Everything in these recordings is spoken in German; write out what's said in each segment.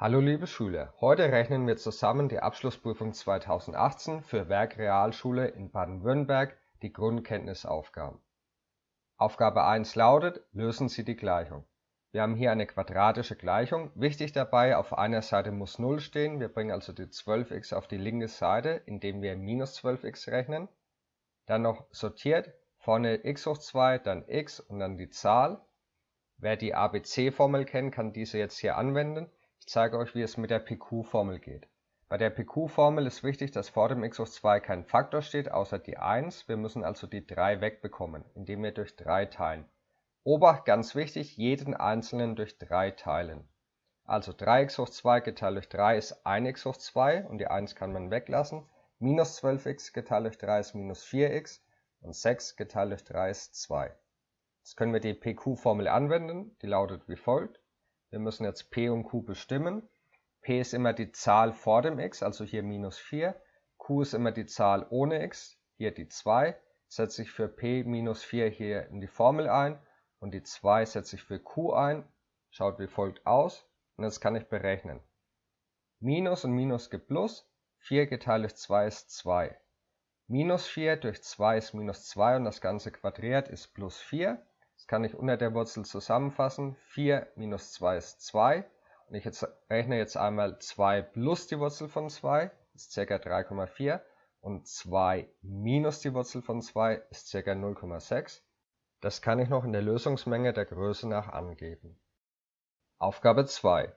Hallo liebe Schüler, heute rechnen wir zusammen die Abschlussprüfung 2018 für Werkrealschule in Baden-Württemberg, die Grundkenntnisaufgaben. Aufgabe 1 lautet, lösen Sie die Gleichung. Wir haben hier eine quadratische Gleichung, wichtig dabei, auf einer Seite muss 0 stehen, wir bringen also die 12x auf die linke Seite, indem wir minus 12x rechnen, dann noch sortiert, vorne x hoch 2, dann x und dann die Zahl. Wer die ABC-Formel kennt, kann diese jetzt hier anwenden. Ich zeige euch, wie es mit der PQ-Formel geht. Bei der PQ-Formel ist wichtig, dass vor dem x hoch 2 kein Faktor steht, außer die 1. Wir müssen also die 3 wegbekommen, indem wir durch 3 teilen. Obacht, ganz wichtig, jeden einzelnen durch 3 teilen. Also 3x hoch 2 geteilt durch 3 ist 1x hoch 2 und die 1 kann man weglassen. Minus 12x geteilt durch 3 ist minus 4x und 6 geteilt durch 3 ist 2. Jetzt können wir die PQ-Formel anwenden, die lautet wie folgt. Wir müssen jetzt p und q bestimmen. p ist immer die Zahl vor dem x, also hier minus 4. q ist immer die Zahl ohne x, hier die 2. Setze ich für p minus 4 hier in die Formel ein und die 2 setze ich für q ein. Schaut wie folgt aus und das kann ich berechnen. Minus und Minus gibt Plus, 4 geteilt durch 2 ist 2. Minus 4 durch 2 ist minus 2 und das Ganze quadriert ist plus 4. Das kann ich unter der Wurzel zusammenfassen. 4 minus 2 ist 2. Und ich jetzt rechne jetzt einmal 2 plus die Wurzel von 2, ist ca. 3,4. Und 2 minus die Wurzel von 2 ist ca. 0,6. Das kann ich noch in der Lösungsmenge der Größe nach angeben. Aufgabe 2.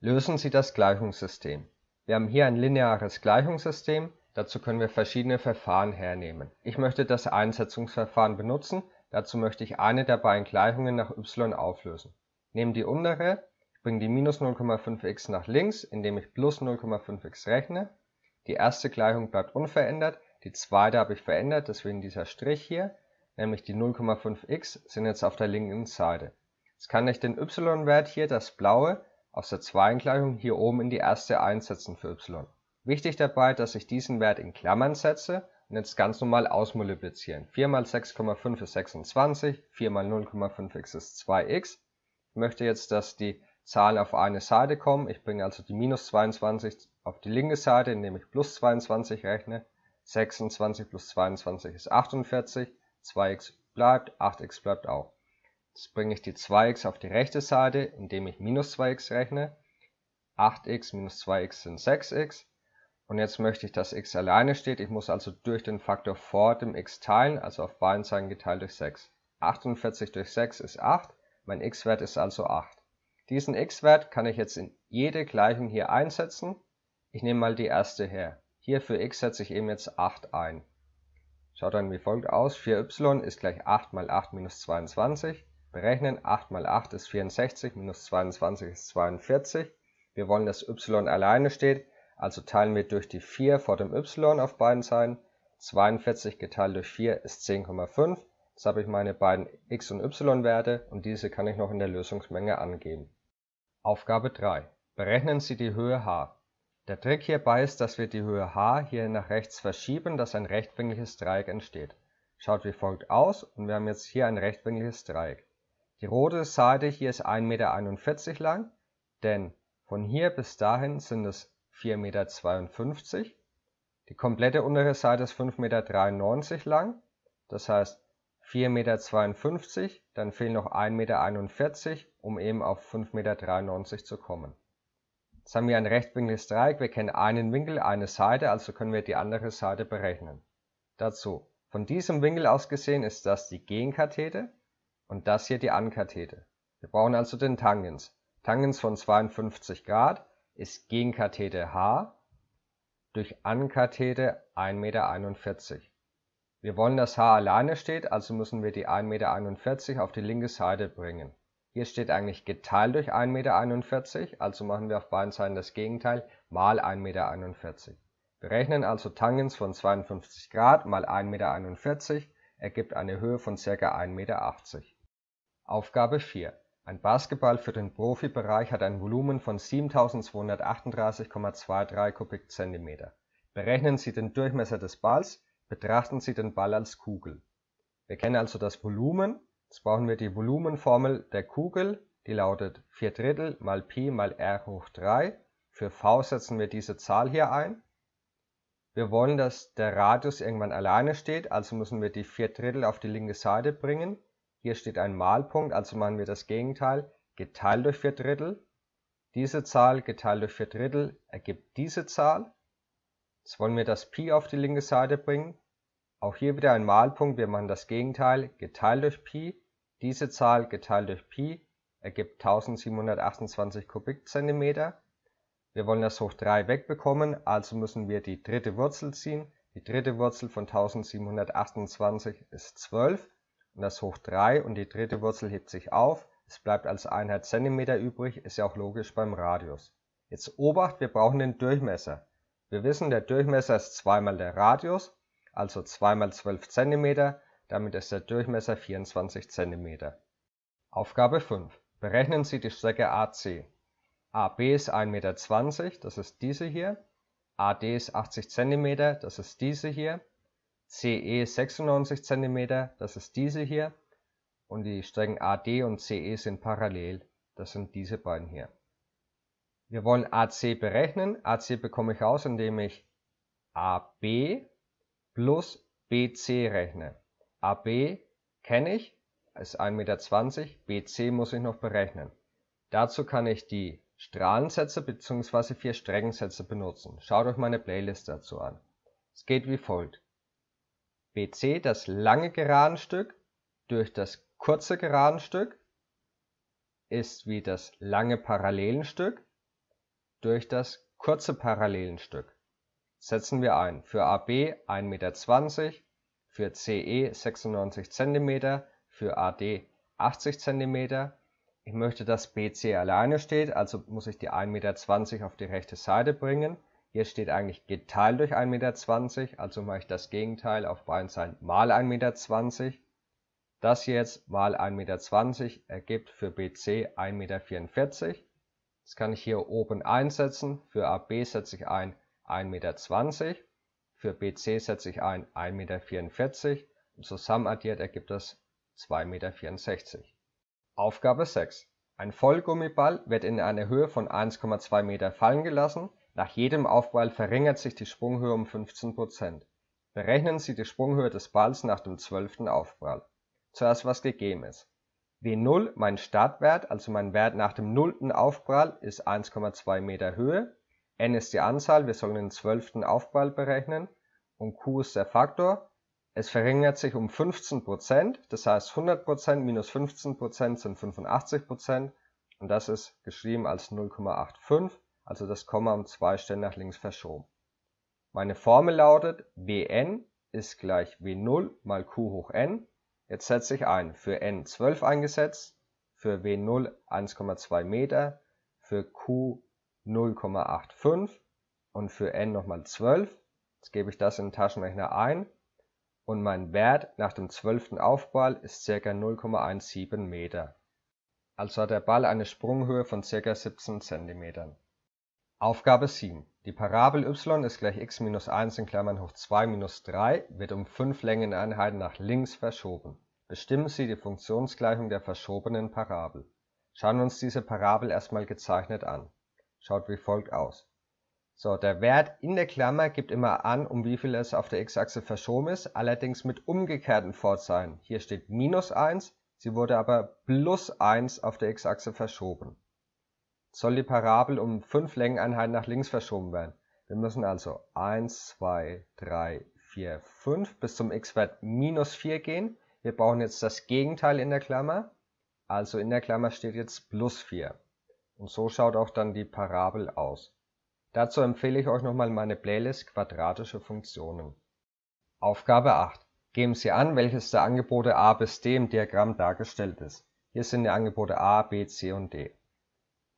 Lösen Sie das Gleichungssystem. Wir haben hier ein lineares Gleichungssystem. Dazu können wir verschiedene Verfahren hernehmen. Ich möchte das Einsetzungsverfahren benutzen, Dazu möchte ich eine der beiden Gleichungen nach y auflösen. Nehmen die untere, bringe die minus 05 x nach links, indem ich plus +0,5x rechne. Die erste Gleichung bleibt unverändert, die zweite habe ich verändert, deswegen dieser Strich hier, nämlich die 0,5x sind jetzt auf der linken Seite. Jetzt kann ich den y-Wert hier, das blaue, aus der zweiten Gleichung hier oben in die erste einsetzen für y. Wichtig dabei, dass ich diesen Wert in Klammern setze und jetzt ganz normal ausmultiplizieren. 4 mal 6,5 ist 26, 4 mal 0,5x ist 2x. Ich möchte jetzt, dass die Zahlen auf eine Seite kommen. Ich bringe also die minus 22 auf die linke Seite, indem ich plus 22 rechne. 26 plus 22 ist 48, 2x bleibt, 8x bleibt auch. Jetzt bringe ich die 2x auf die rechte Seite, indem ich minus 2x rechne. 8x minus 2x sind 6x. Und jetzt möchte ich, dass x alleine steht. Ich muss also durch den Faktor vor dem x teilen, also auf beiden Seiten geteilt durch 6. 48 durch 6 ist 8, mein x-Wert ist also 8. Diesen x-Wert kann ich jetzt in jede Gleichung hier einsetzen. Ich nehme mal die erste her. Hier für x setze ich eben jetzt 8 ein. Schaut dann wie folgt aus. 4y ist gleich 8 mal 8 minus 22. Berechnen 8 mal 8 ist 64, minus 22 ist 42. Wir wollen, dass y alleine steht also teilen wir durch die 4 vor dem y auf beiden Seiten. 42 geteilt durch 4 ist 10,5. Jetzt habe ich meine beiden x- und y-Werte und diese kann ich noch in der Lösungsmenge angeben. Aufgabe 3. Berechnen Sie die Höhe h. Der Trick hierbei ist, dass wir die Höhe h hier nach rechts verschieben, dass ein rechtwinkliges Dreieck entsteht. Schaut wie folgt aus und wir haben jetzt hier ein rechtwinkliges Dreieck. Die rote Seite hier ist 1,41 Meter lang, denn von hier bis dahin sind es 4,52 Meter. Die komplette untere Seite ist 5,93 Meter lang. Das heißt 4,52 Meter, dann fehlen noch 1,41 Meter, um eben auf 5,93 Meter zu kommen. Jetzt haben wir ein rechtwinkliges Dreieck, wir kennen einen Winkel, eine Seite, also können wir die andere Seite berechnen. Dazu, von diesem Winkel aus gesehen ist das die Genkathete und das hier die Ankathete. Wir brauchen also den Tangens. Tangens von 52 Grad ist Genkathete h durch Ankathete 1,41 m. Wir wollen, dass h alleine steht, also müssen wir die 1,41 m auf die linke Seite bringen. Hier steht eigentlich geteilt durch 1,41 m, also machen wir auf beiden Seiten das Gegenteil, mal 1,41 m. Wir rechnen also Tangens von 52 Grad mal 1,41 m ergibt eine Höhe von ca. 1,80 m. Aufgabe 4. Ein Basketball für den Profibereich hat ein Volumen von 7.238,23 cm3. Berechnen Sie den Durchmesser des Balls, betrachten Sie den Ball als Kugel. Wir kennen also das Volumen, jetzt brauchen wir die Volumenformel der Kugel, die lautet 4 Drittel mal Pi mal R hoch 3. Für V setzen wir diese Zahl hier ein. Wir wollen, dass der Radius irgendwann alleine steht, also müssen wir die 4 Drittel auf die linke Seite bringen hier steht ein Malpunkt, also machen wir das Gegenteil, geteilt durch 4 Drittel. Diese Zahl geteilt durch 4 Drittel ergibt diese Zahl. Jetzt wollen wir das Pi auf die linke Seite bringen. Auch hier wieder ein Malpunkt, wir machen das Gegenteil, geteilt durch Pi. Diese Zahl geteilt durch Pi ergibt 1728 Kubikzentimeter. Wir wollen das hoch 3 wegbekommen, also müssen wir die dritte Wurzel ziehen. Die dritte Wurzel von 1728 ist 12 und das hoch 3 und die dritte Wurzel hebt sich auf. Es bleibt als Einheit Zentimeter übrig, ist ja auch logisch beim Radius. Jetzt Obacht, wir brauchen den Durchmesser. Wir wissen, der Durchmesser ist zweimal der Radius, also zweimal 12 cm, damit ist der Durchmesser 24 cm. Aufgabe 5. Berechnen Sie die Strecke AC. AB ist 1,20 m, das ist diese hier. AD ist 80 cm, das ist diese hier. CE 96 cm, das ist diese hier, und die Strecken AD und CE sind parallel, das sind diese beiden hier. Wir wollen AC berechnen, AC bekomme ich aus, indem ich AB plus BC rechne. AB kenne ich, ist 1,20 Meter, BC muss ich noch berechnen. Dazu kann ich die Strahlensätze bzw. vier Streckensätze benutzen. Schaut euch meine Playlist dazu an. Es geht wie folgt. BC das lange geraden Stück durch das kurze geraden Stück ist wie das lange parallelen Stück durch das kurze parallelen Stück. Setzen wir ein für AB 1,20 m, für CE 96 cm, für AD 80 cm. Ich möchte, dass BC alleine steht, also muss ich die 1,20 m auf die rechte Seite bringen. Hier steht eigentlich geteilt durch 1,20 Meter, also mache ich das Gegenteil auf beiden Seiten mal 1,20 Meter. Das jetzt mal 1,20 Meter ergibt für BC 1,44 Meter. Das kann ich hier oben einsetzen. Für AB setze ich ein 1,20 Meter. Für BC setze ich ein 1,44 Meter. Und zusammen addiert ergibt das 2,64 Meter. Aufgabe 6. Ein Vollgummiball wird in einer Höhe von 1,2 Meter fallen gelassen nach jedem Aufprall verringert sich die Sprunghöhe um 15 Berechnen Sie die Sprunghöhe des Balls nach dem zwölften Aufprall. Zuerst was gegeben ist. W0 mein Startwert, also mein Wert nach dem nullten Aufprall, ist 1,2 Meter Höhe, n ist die Anzahl, wir sollen den zwölften Aufprall berechnen und q ist der Faktor. Es verringert sich um 15%, das heißt 100% minus 15% sind 85% und das ist geschrieben als 0,85 also das Komma um zwei Stellen nach links verschoben. Meine Formel lautet Wn ist gleich W0 mal Q hoch n. Jetzt setze ich ein. Für n 12 eingesetzt, für W0 1,2 Meter, für Q 0,85 und für n nochmal 12. Jetzt gebe ich das in den Taschenrechner ein und mein Wert nach dem 12. Aufball ist ca. 0,17 Meter. Also hat der Ball eine Sprunghöhe von ca. 17 Zentimetern. Aufgabe 7. Die Parabel y ist gleich x minus 1 in Klammern hoch 2 minus 3 wird um 5 Längeneinheiten nach links verschoben. Bestimmen Sie die Funktionsgleichung der verschobenen Parabel. Schauen wir uns diese Parabel erstmal gezeichnet an. Schaut wie folgt aus. So, der Wert in der Klammer gibt immer an, um wie viel es auf der x-Achse verschoben ist, allerdings mit umgekehrten Vorzeichen. Hier steht minus 1, sie wurde aber plus 1 auf der x-Achse verschoben soll die Parabel um fünf Längeneinheiten nach links verschoben werden. Wir müssen also 1, 2, 3, 4, 5 bis zum x-Wert minus 4 gehen. Wir brauchen jetzt das Gegenteil in der Klammer. Also in der Klammer steht jetzt plus 4. Und so schaut auch dann die Parabel aus. Dazu empfehle ich euch nochmal meine Playlist Quadratische Funktionen. Aufgabe 8. Geben Sie an, welches der Angebote a bis d im Diagramm dargestellt ist. Hier sind die Angebote a, b, c und d.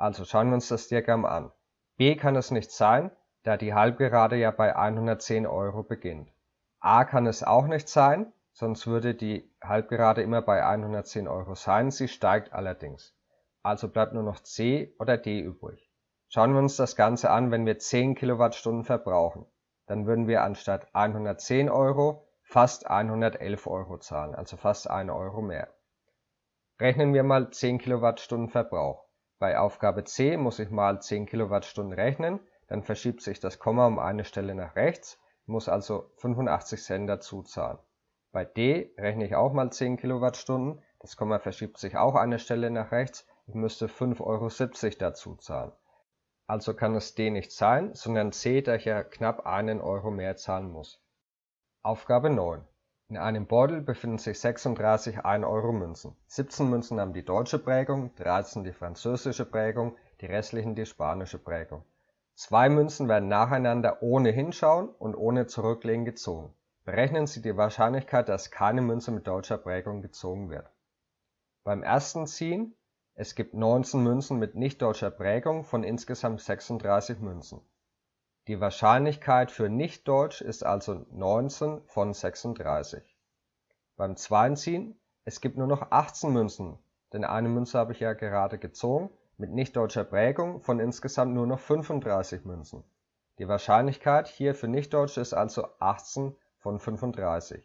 Also schauen wir uns das Diagramm an. B kann es nicht sein, da die Halbgerade ja bei 110 Euro beginnt. A kann es auch nicht sein, sonst würde die Halbgerade immer bei 110 Euro sein, sie steigt allerdings. Also bleibt nur noch C oder D übrig. Schauen wir uns das Ganze an, wenn wir 10 Kilowattstunden verbrauchen. Dann würden wir anstatt 110 Euro fast 111 Euro zahlen, also fast 1 Euro mehr. Rechnen wir mal 10 Kilowattstunden Verbrauch. Bei Aufgabe C muss ich mal 10 Kilowattstunden rechnen, dann verschiebt sich das Komma um eine Stelle nach rechts, muss also 85 Cent dazu zahlen. Bei D rechne ich auch mal 10 Kilowattstunden, das Komma verschiebt sich auch eine Stelle nach rechts, ich müsste 5,70 Euro dazu zahlen. Also kann es D nicht sein, sondern C, da ich ja knapp einen Euro mehr zahlen muss. Aufgabe 9. In einem Beutel befinden sich 36 1-Euro-Münzen. 17 Münzen haben die deutsche Prägung, 13 die französische Prägung, die restlichen die spanische Prägung. Zwei Münzen werden nacheinander ohne Hinschauen und ohne Zurücklegen gezogen. Berechnen Sie die Wahrscheinlichkeit, dass keine Münze mit deutscher Prägung gezogen wird. Beim ersten Ziehen, es gibt 19 Münzen mit nicht deutscher Prägung von insgesamt 36 Münzen die Wahrscheinlichkeit für Nichtdeutsch ist also 19 von 36. Beim Zweienziehen, es gibt nur noch 18 Münzen, denn eine Münze habe ich ja gerade gezogen, mit nichtdeutscher Prägung von insgesamt nur noch 35 Münzen. Die Wahrscheinlichkeit hier für Nichtdeutsch ist also 18 von 35.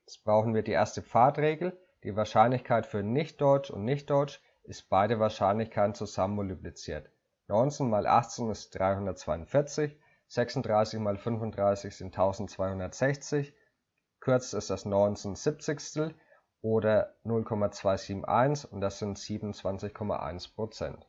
Jetzt brauchen wir die erste Pfadregel. Die Wahrscheinlichkeit für Nichtdeutsch und Nichtdeutsch ist beide Wahrscheinlichkeiten zusammen multipliziert. 19 mal 18 ist 342 36 mal 35 sind 1260. Kürzt ist das 1970 oder 0,271 und das sind 27,1 Prozent.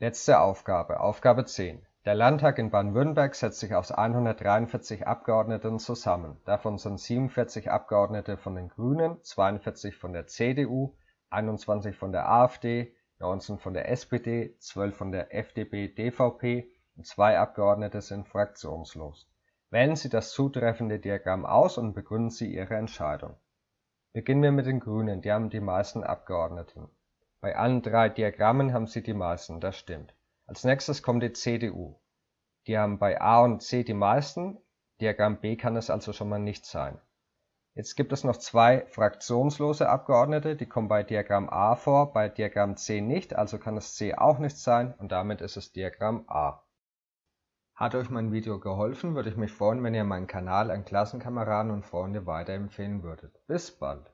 Letzte Aufgabe, Aufgabe 10. Der Landtag in Baden-Württemberg setzt sich aus 143 Abgeordneten zusammen. Davon sind 47 Abgeordnete von den Grünen, 42 von der CDU, 21 von der AfD, 19 von der SPD, 12 von der FDP, DVP, und zwei Abgeordnete sind fraktionslos. Wählen Sie das zutreffende Diagramm aus und begründen Sie Ihre Entscheidung. Beginnen wir mit den Grünen, die haben die meisten Abgeordneten. Bei allen drei Diagrammen haben sie die meisten, das stimmt. Als nächstes kommt die CDU. Die haben bei A und C die meisten, Diagramm B kann es also schon mal nicht sein. Jetzt gibt es noch zwei fraktionslose Abgeordnete, die kommen bei Diagramm A vor, bei Diagramm C nicht, also kann es C auch nicht sein und damit ist es Diagramm A. Hat euch mein Video geholfen, würde ich mich freuen, wenn ihr meinen Kanal an Klassenkameraden und Freunde weiterempfehlen würdet. Bis bald!